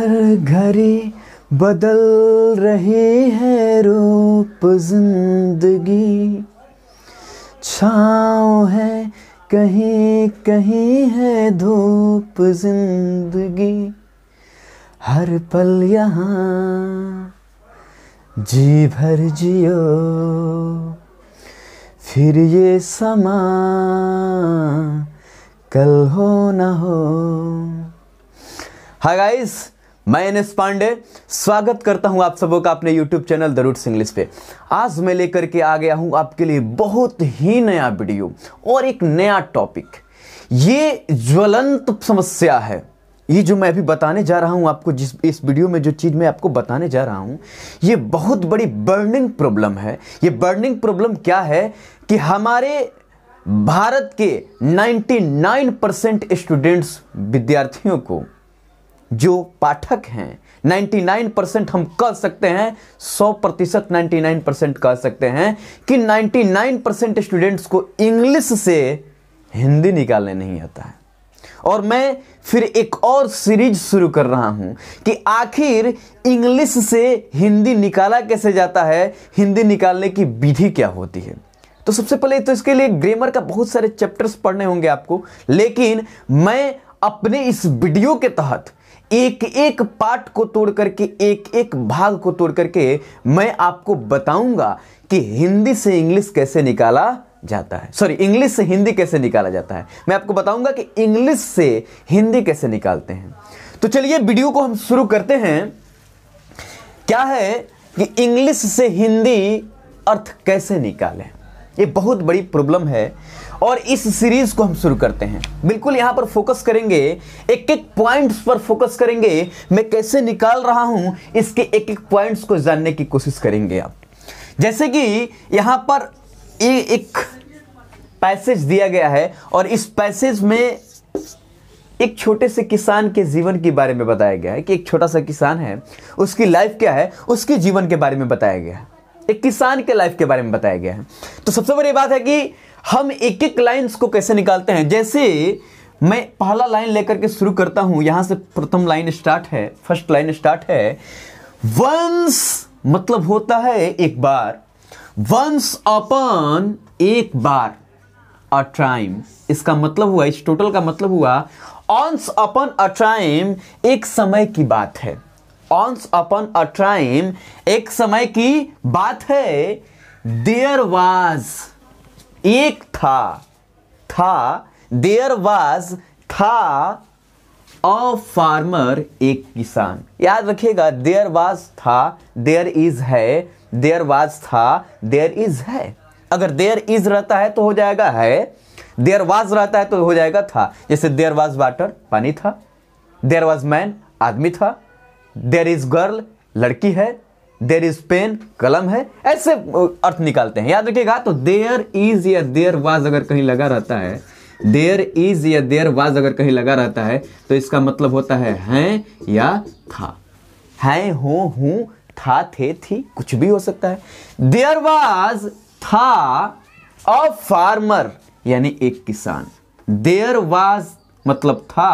हर घड़ी बदल रही है रूप जिंदगी छाँव है कहीं कहीं है धूप जिंदगी हर पल यहाँ जी भर जियो फिर ये समा कल हो ना हो हाय गाइस मैं एन एस पांडे स्वागत करता हूं आप सबों का अपने YouTube चैनल दरूट सिंग्लिश इंग्लिश पे आज मैं लेकर के आ गया हूं आपके लिए बहुत ही नया वीडियो और एक नया टॉपिक ये ज्वलंत समस्या है ये जो मैं अभी बताने जा रहा हूं आपको जिस इस वीडियो में जो चीज़ मैं आपको बताने जा रहा हूं ये बहुत बड़ी बर्निंग प्रॉब्लम है ये बर्निंग प्रॉब्लम क्या है कि हमारे भारत के 99 परसेंट स्टूडेंट्स विद्यार्थियों को जो पाठक हैं 99 परसेंट हम कह सकते हैं 100 प्रतिशत नाइन्टी परसेंट कह सकते हैं कि 99 परसेंट स्टूडेंट्स को इंग्लिश से हिंदी निकालने नहीं आता है और मैं फिर एक और सीरीज शुरू कर रहा हूं कि आखिर इंग्लिश से हिंदी निकाला कैसे जाता है हिंदी निकालने की विधि क्या होती है तो सबसे पहले तो इसके लिए ग्रामर का बहुत सारे चैप्टर्स पढ़ने होंगे आपको लेकिन मैं अपने इस वीडियो के तहत एक एक पार्ट को तोड़ करके एक एक भाग को तोड़ करके मैं आपको बताऊंगा कि हिंदी से इंग्लिश कैसे निकाला जाता है सॉरी इंग्लिश से हिंदी कैसे निकाला जाता है मैं आपको बताऊंगा कि इंग्लिश से हिंदी कैसे निकालते हैं तो चलिए वीडियो को हम शुरू करते हैं क्या है कि इंग्लिश से हिंदी अर्थ कैसे निकालें ये बहुत बड़ी प्रॉब्लम है और इस सीरीज को हम शुरू करते हैं बिल्कुल यहाँ पर फोकस करेंगे एक एक पॉइंट्स पर फोकस करेंगे मैं कैसे निकाल रहा हूँ इसके एक एक पॉइंट्स को जानने की कोशिश करेंगे आप जैसे कि यहाँ पर ए, एक पैसेज दिया गया है और इस पैसेज में एक छोटे से किसान के जीवन के बारे में बताया गया है कि एक छोटा सा किसान है उसकी लाइफ क्या है उसके जीवन के बारे में बताया गया है एक किसान के लाइफ के बारे में बताया गया है तो सबसे बड़ी बात है कि हम एक एक लाइन्स को कैसे निकालते हैं जैसे मैं पहला लाइन लेकर के शुरू करता हूं यहां से प्रथम लाइन स्टार्ट है फर्स्ट लाइन स्टार्ट है वंस मतलब होता है एक बार वंस अपन एक बार अ टाइम इसका मतलब हुआ इस टोटल का मतलब हुआ ऑन्स अपन अ टाइम एक समय की बात है ऑन्स अपन अ टाइम एक समय की बात है देयर वाज एक था था देयर वाज था अ फार्मर एक किसान याद रखिएगा देयर वाज था देयर इज है देयर वाज था देयर इज है अगर देयर इज रहता है तो हो जाएगा है देयर वाज रहता है तो हो जाएगा था जैसे देयर वाज वाटर पानी था देयर वाज मैन आदमी था देर इज गर्ल लड़की है देर इज पेन कलम है ऐसे अर्थ निकालते हैं याद रखिएगा तो देयर इज या देयर वाज अगर कहीं लगा रहता है देयर इज या देयर वाज अगर कहीं लगा रहता है तो इसका मतलब होता है हैं या था है हो हूं था थे थी कुछ भी हो सकता है देयर वाज था अ फार्मर यानी एक किसान देयर वाज मतलब था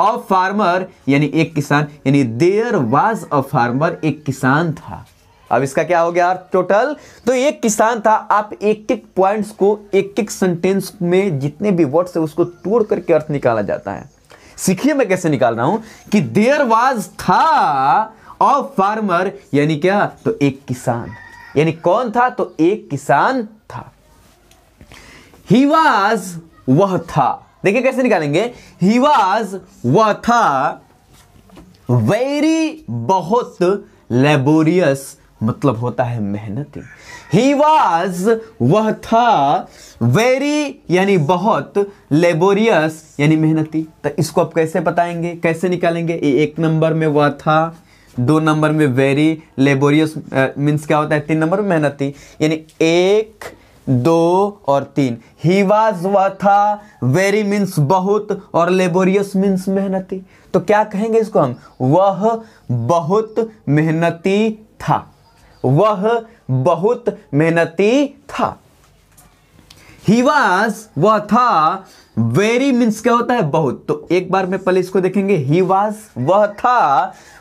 अ फार्मर यानी एक किसान यानी देयर वाज अ फार्मर एक किसान था अब इसका क्या हो गया टोटल तो एक किसान था आप एक एक पॉइंट्स को एक एक सेंटेंस में जितने भी वर्ड्स है उसको तोड़ करके अर्थ निकाला जाता है सीखिए मैं कैसे निकाल रहा हूं कि देयर वाज था अ फार्मर यानी क्या तो एक किसान यानी कौन था तो एक किसान था ही वाज वह था देखिए कैसे निकालेंगे ही वॉज व था वेरी बहुत लेबोरियस मतलब होता है मेहनती ही वॉज वह था वेरी यानी बहुत लेबोरियस यानी मेहनती तो इसको आप कैसे बताएंगे कैसे निकालेंगे एक नंबर में वह था दो नंबर में वेरी लेबोरियस मीन्स क्या होता है तीन नंबर में मेहनती यानी एक दो और तीन ही वाज वह था वेरी मीन्स बहुत और लेबोरियस मीन्स मेहनती तो क्या कहेंगे इसको हम वह बहुत मेहनती था वह बहुत मेहनती था ही वाज वह था वेरी मीन्स क्या होता है बहुत तो एक बार में पहले इसको देखेंगे ही वाज वह था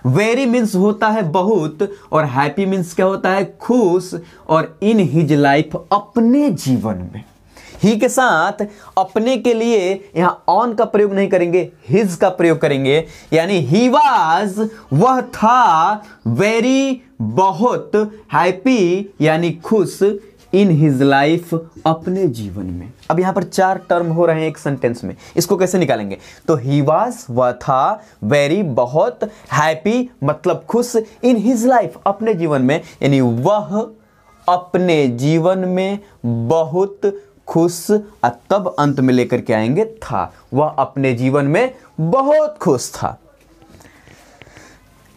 वेरी मीन्स होता है बहुत और हैप्पी मीन्स क्या होता है खुश और इन हिज लाइफ अपने जीवन में ही के साथ अपने के लिए यहां ऑन का प्रयोग नहीं करेंगे हिज का प्रयोग करेंगे यानी ही वाज वह था वेरी बहुत हैप्पी यानी खुश इन हिज लाइफ अपने जीवन में अब यहां पर चार टर्म हो रहे हैं एक सेंटेंस में इसको कैसे निकालेंगे तो ही वॉज व था वेरी बहुत हैप्पी मतलब खुश इन हिज लाइफ अपने जीवन में यानी वह अपने जीवन में बहुत खुश और तब अंत में लेकर के आएंगे था वह अपने जीवन में बहुत खुश था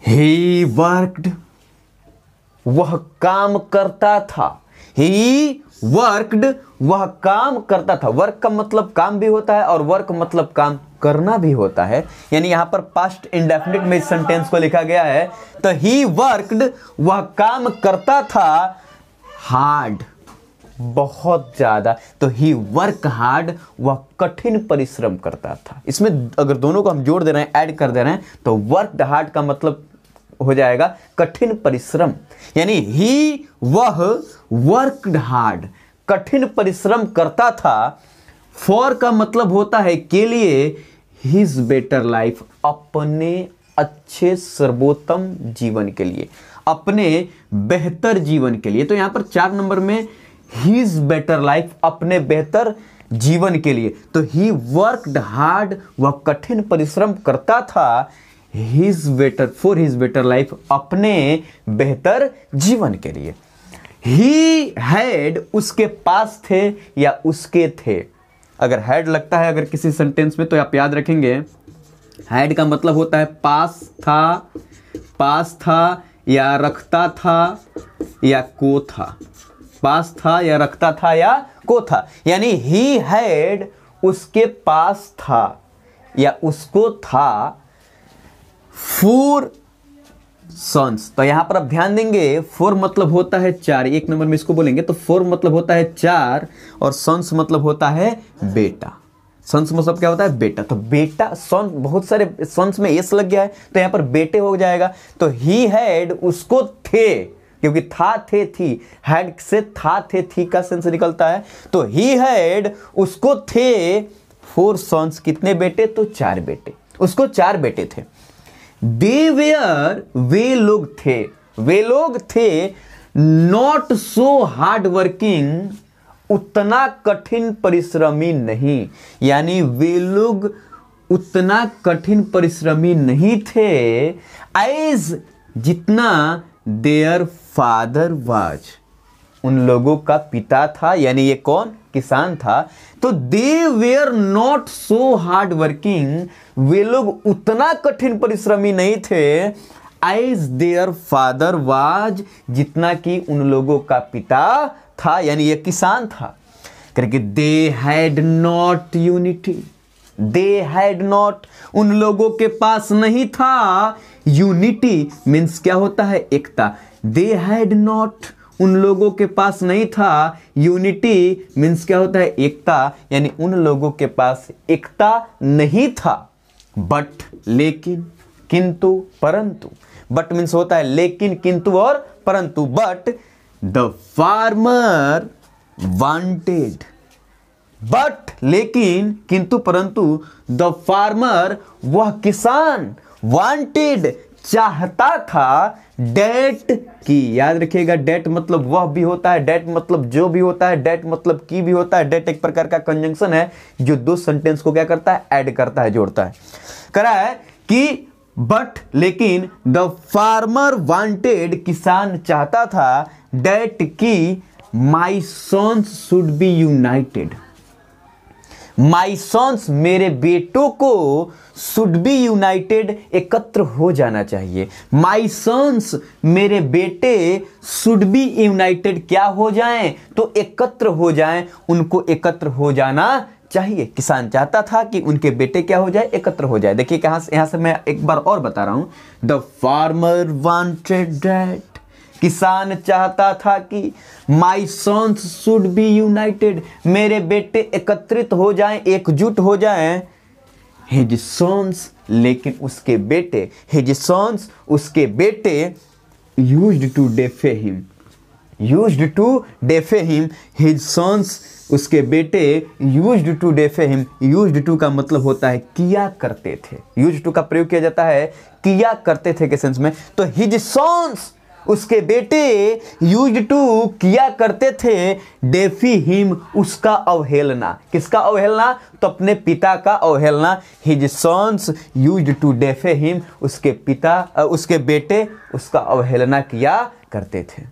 ही वर्कड वह काम करता था ही वर्कड वह काम करता था वर्क का मतलब काम भी होता है और वर्क मतलब काम करना भी होता है यानी यहां पर पास्ट इंडेफिनिट में इस सेंटेंस को लिखा गया है तो ही वर्कड वह काम करता था हार्ड बहुत ज़्यादा तो ही वर्क हार्ड वह कठिन परिश्रम करता था इसमें अगर दोनों को हम जोड़ दे रहे हैं ऐड कर दे रहे हैं तो वर्क हार्ड का मतलब हो जाएगा कठिन परिश्रम यानी ही वह वर्कड हार्ड कठिन परिश्रम करता था फॉर का मतलब होता है के लिए हिज बेटर लाइफ अपने अच्छे सर्वोत्तम जीवन के लिए अपने बेहतर जीवन के लिए तो यहां पर चार नंबर में हीज बेटर लाइफ अपने बेहतर जीवन के लिए तो ही वर्कड हार्ड वह कठिन परिश्रम करता था his better for his better life अपने बेहतर जीवन के लिए ही हैड उसके पास थे या उसके थे अगर हैड लगता है अगर किसी सेंटेंस में तो आप याद रखेंगे हैड का मतलब होता है पास था पास था या रखता था या को था पास था या रखता था या को था यानी ही हैड उसके पास था या उसको था फोर सन्स तो यहां पर आप ध्यान देंगे फोर मतलब होता है चार एक नंबर में इसको बोलेंगे तो फोर मतलब होता है चार और सन्स मतलब होता है बेटा सन्स मतलब क्या होता है बेटा तो बेटा सन बहुत सारे सन्स में एस लग गया है तो यहां पर बेटे हो जाएगा तो ही हैड उसको थे क्योंकि था थे थी हैड से था थे थी का सेंस निकलता है तो ही हैड उसको थे फोर सन्स कितने बेटे तो चार बेटे उसको चार बेटे थे दे वेयर वे लोग थे वे लोग थे नॉट सो हार्ड वर्किंग उतना कठिन परिश्रमी नहीं यानी वे लोग उतना कठिन परिश्रमी नहीं थे एज जितना देयर फादर वाज उन लोगों का पिता था यानी ये कौन किसान था तो they were not so hard working वे लोग उतना कठिन परिश्रमी नहीं थे आइज देयर फादर वाज जितना कि उन लोगों का पिता था यानी ये किसान था करके they had not unity they had not उन लोगों के पास नहीं था यूनिटी मीन्स क्या होता है एकता दे हैड नॉट उन लोगों के पास नहीं था यूनिटी मीन्स क्या होता है एकता यानी उन लोगों के पास एकता नहीं था बट लेकिन किंतु परंतु बट मीन्स होता है लेकिन किंतु और परंतु but the farmer wanted but लेकिन किंतु परंतु द फार्मर वह किसान वांटेड चाहता था डेट की याद रखिएगा डेट मतलब वह भी होता है डेट मतलब जो भी होता है डेट मतलब की भी होता है डेट एक प्रकार का कंजंक्शन है जो दो सेंटेंस को क्या करता है ऐड करता है जोड़ता है करा है कि बट लेकिन द फार्मर वांटेड किसान चाहता था डेट की my sons should be united my sons मेरे बेटों को शुड बी यूनाइटेड एकत्र हो जाना चाहिए माई सॉन्स मेरे बेटे शुड बी यूनाइटेड क्या हो जाएं तो एकत्र हो जाएं उनको एकत्र हो जाना चाहिए किसान चाहता था कि उनके बेटे क्या हो जाए एकत्र हो जाए देखिए कहाँ से यहाँ से मैं एक बार और बता रहा हूँ द फार्मर वॉन्टेड डैट किसान चाहता था कि my sons should be united मेरे बेटे एकत्रित हो जाएं एकजुट हो जाएं हिज सॉन्स लेकिन उसके बेटे हिज सॉन्स उसके बेटे used to defy him used to defy him his sons उसके बेटे used to defy him used to का मतलब होता है किया करते थे यूज टू का प्रयोग किया जाता है किया करते थे के सेंस में तो हिज सॉन्स उसके बेटे यूज टू किया करते थे डेफी हिम उसका अवहेलना किसका अवहेलना तो अपने पिता का अवहेलना his sons used to defy him उसके पिता उसके बेटे उसका अवहेलना किया करते थे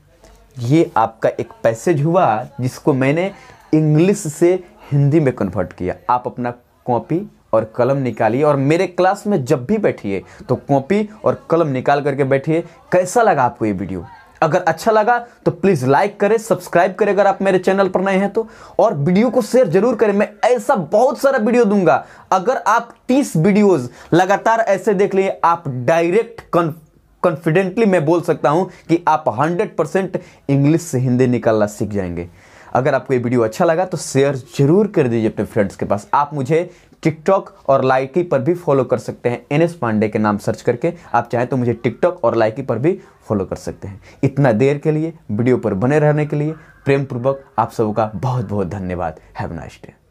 ये आपका एक पैसेज हुआ जिसको मैंने इंग्लिश से हिंदी में कन्वर्ट किया आप अपना कॉपी और कलम निकालिए और मेरे क्लास में जब भी बैठिए तो कॉपी और कलम निकाल करके बैठिए कैसा लगा आपको ये वीडियो अगर अच्छा लगा तो प्लीज़ लाइक करें सब्सक्राइब करें अगर आप मेरे चैनल पर नए हैं तो और वीडियो को शेयर जरूर करें मैं ऐसा बहुत सारा वीडियो दूंगा अगर आप 30 वीडियोस लगातार ऐसे देख लिए आप डायरेक्ट कॉन्फिडेंटली मैं बोल सकता हूं कि आप 100 परसेंट इंग्लिश से हिंदी निकालना सीख जाएंगे अगर आपको ये वीडियो अच्छा लगा तो शेयर जरूर कर दीजिए अपने फ्रेंड्स के पास आप मुझे टिकटॉक और लाइकी पर भी फॉलो कर सकते हैं एन एस पांडे के नाम सर्च करके आप चाहें तो मुझे टिकटॉक और लाइकी पर भी फॉलो कर सकते हैं इतना देर के लिए वीडियो पर बने रहने के लिए प्रेमपूर्वक आप सबका बहुत बहुत धन्यवाद हैव नाइस डे